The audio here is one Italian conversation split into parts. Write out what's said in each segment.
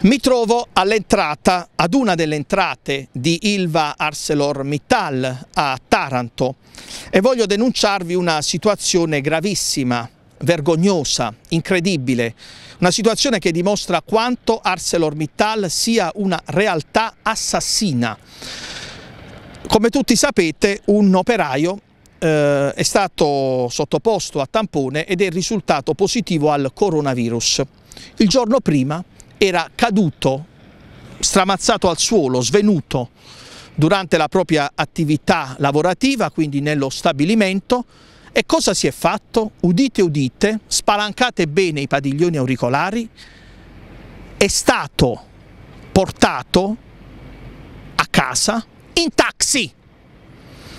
Mi trovo all'entrata, ad una delle entrate di Ilva ArcelorMittal a Taranto e voglio denunciarvi una situazione gravissima, vergognosa, incredibile, una situazione che dimostra quanto ArcelorMittal sia una realtà assassina. Come tutti sapete, un operaio eh, è stato sottoposto a tampone ed è risultato positivo al coronavirus. Il giorno prima era caduto, stramazzato al suolo, svenuto durante la propria attività lavorativa, quindi nello stabilimento, e cosa si è fatto? Udite, udite, spalancate bene i padiglioni auricolari, è stato portato a casa in taxi.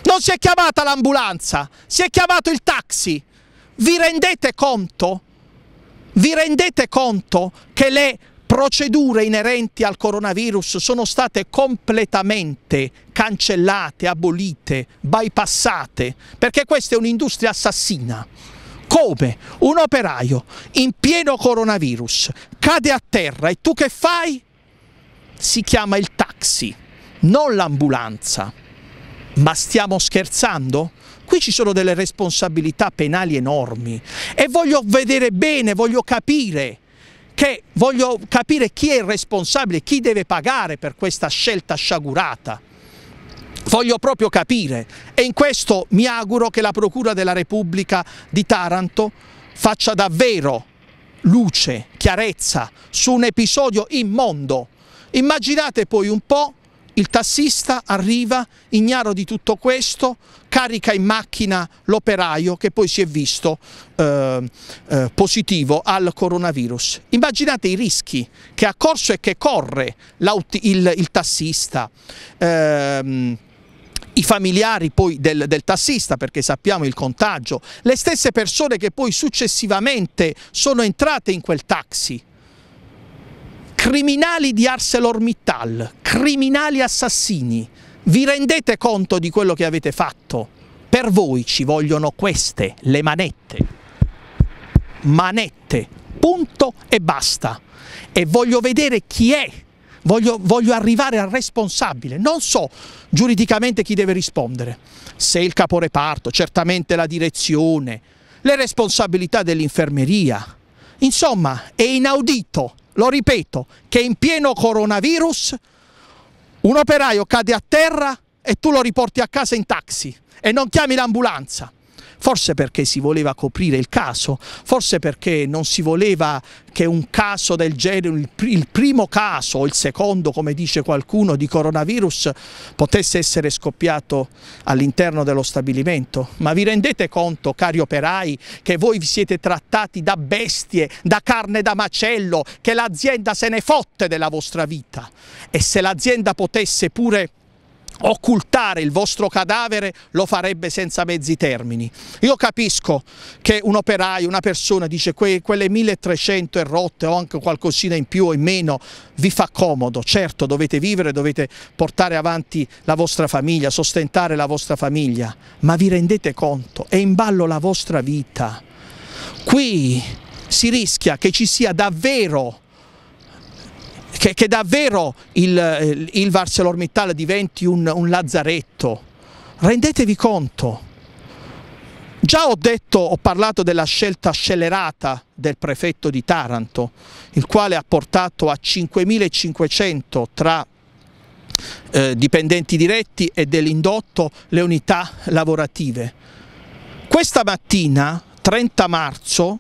Non si è chiamata l'ambulanza, si è chiamato il taxi. Vi rendete conto? Vi rendete conto che le procedure inerenti al coronavirus sono state completamente cancellate, abolite, bypassate, perché questa è un'industria assassina. Come? Un operaio in pieno coronavirus cade a terra e tu che fai? Si chiama il taxi, non l'ambulanza. Ma stiamo scherzando? Qui ci sono delle responsabilità penali enormi e voglio vedere bene, voglio capire che voglio capire chi è il responsabile, chi deve pagare per questa scelta sciagurata. Voglio proprio capire e in questo mi auguro che la Procura della Repubblica di Taranto faccia davvero luce, chiarezza su un episodio immondo. Immaginate poi un po' Il tassista arriva ignaro di tutto questo, carica in macchina l'operaio che poi si è visto eh, eh, positivo al coronavirus. Immaginate i rischi che ha corso e che corre il, il, tassista. Ehm, i familiari poi del, del, tassista perché sappiamo il contagio, le stesse persone che poi successivamente sono entrate in quel taxi criminali di ArcelorMittal, criminali assassini, vi rendete conto di quello che avete fatto? Per voi ci vogliono queste, le manette. Manette, punto e basta. E voglio vedere chi è, voglio, voglio arrivare al responsabile, non so giuridicamente chi deve rispondere, se il caporeparto, certamente la direzione, le responsabilità dell'infermeria. Insomma, è inaudito lo ripeto, che in pieno coronavirus un operaio cade a terra e tu lo riporti a casa in taxi e non chiami l'ambulanza forse perché si voleva coprire il caso, forse perché non si voleva che un caso del genere, il primo caso o il secondo, come dice qualcuno, di coronavirus potesse essere scoppiato all'interno dello stabilimento. Ma vi rendete conto, cari operai, che voi vi siete trattati da bestie, da carne da macello, che l'azienda se ne fotte della vostra vita? E se l'azienda potesse pure occultare il vostro cadavere lo farebbe senza mezzi termini. Io capisco che un operaio, una persona dice que quelle 1300 è rotte o anche qualcosina in più o in meno vi fa comodo, certo dovete vivere, dovete portare avanti la vostra famiglia, sostentare la vostra famiglia, ma vi rendete conto, è in ballo la vostra vita. Qui si rischia che ci sia davvero che, che davvero il, eh, il ArcelorMittal diventi un, un lazzaretto. Rendetevi conto. Già ho detto, ho parlato della scelta scelerata del prefetto di Taranto, il quale ha portato a 5.500 tra eh, dipendenti diretti e dell'indotto le unità lavorative. Questa mattina, 30 marzo,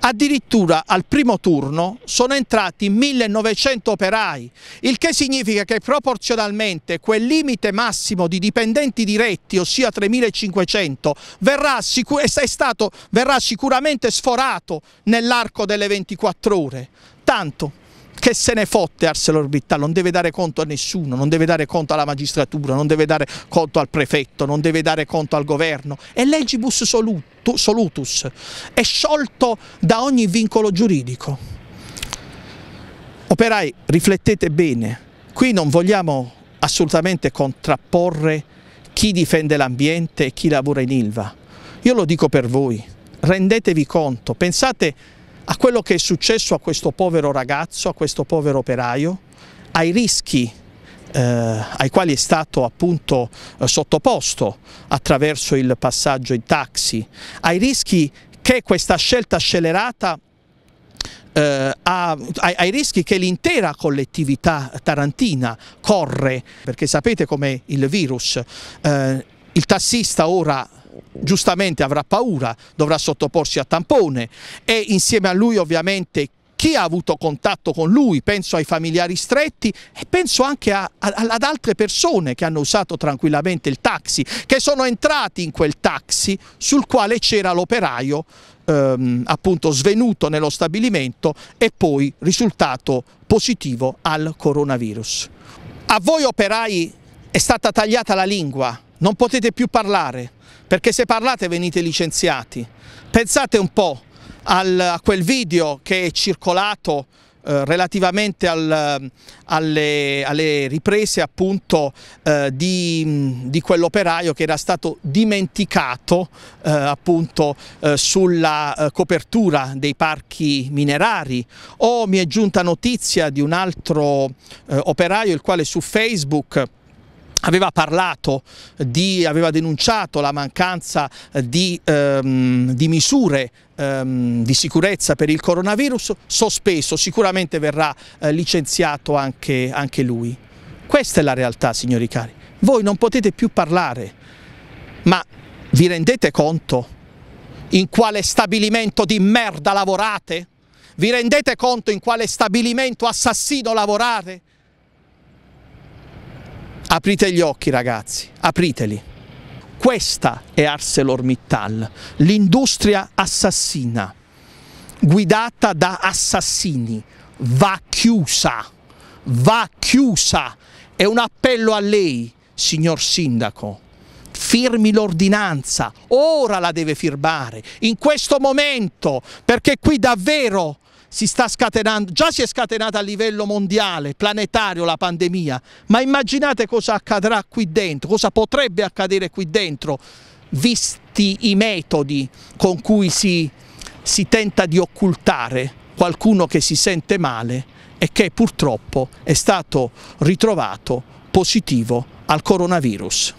Addirittura al primo turno sono entrati 1900 operai, il che significa che proporzionalmente quel limite massimo di dipendenti diretti, ossia 3500, verrà, sicur stato, verrà sicuramente sforato nell'arco delle 24 ore. Tanto che se ne fotte ArcelorMittal, non deve dare conto a nessuno, non deve dare conto alla magistratura, non deve dare conto al prefetto, non deve dare conto al governo, è legibus solutus, è sciolto da ogni vincolo giuridico. Operai, riflettete bene, qui non vogliamo assolutamente contrapporre chi difende l'ambiente e chi lavora in Ilva. Io lo dico per voi, rendetevi conto, pensate a quello che è successo a questo povero ragazzo, a questo povero operaio, ai rischi eh, ai quali è stato appunto eh, sottoposto attraverso il passaggio in taxi, ai rischi che questa scelta scelerata eh, a, ai, ai, rischi che l'intera collettività tarantina corre, perché sapete com'è il virus, eh, il tassista ora giustamente avrà paura, dovrà sottoporsi a tampone e insieme a lui ovviamente chi ha avuto contatto con lui, penso ai familiari stretti e penso anche a, a, ad altre persone che hanno usato tranquillamente il taxi, che sono entrati in quel taxi sul quale c'era l'operaio ehm, appunto svenuto nello stabilimento e poi risultato positivo al coronavirus. A voi operai è stata tagliata la lingua, non potete più parlare, perché se parlate venite licenziati. Pensate un po' al, a quel video che è circolato eh, relativamente al, alle, alle, riprese appunto eh, di, di quell'operaio che era stato dimenticato eh, appunto eh, sulla eh, copertura dei parchi minerari o mi è giunta notizia di un altro eh, operaio il quale su Facebook aveva parlato, di, aveva denunciato la mancanza di, ehm, di misure ehm, di sicurezza per il coronavirus, sospeso, sicuramente verrà eh, licenziato anche, anche lui. Questa è la realtà, signori cari. Voi non potete più parlare, ma vi rendete conto in quale stabilimento di merda lavorate? Vi rendete conto in quale stabilimento assassino lavorate? Aprite gli occhi ragazzi, apriteli. Questa è ArcelorMittal, l'industria assassina, guidata da assassini. Va chiusa, va chiusa. È un appello a lei, signor Sindaco. Firmi l'ordinanza, ora la deve firmare, in questo momento, perché qui davvero si sta scatenando, già si è scatenata a livello mondiale, planetario la pandemia, ma immaginate cosa accadrà qui dentro, cosa potrebbe accadere qui dentro, visti i metodi con cui si, si tenta di occultare qualcuno che si sente male e che purtroppo è stato ritrovato positivo al coronavirus.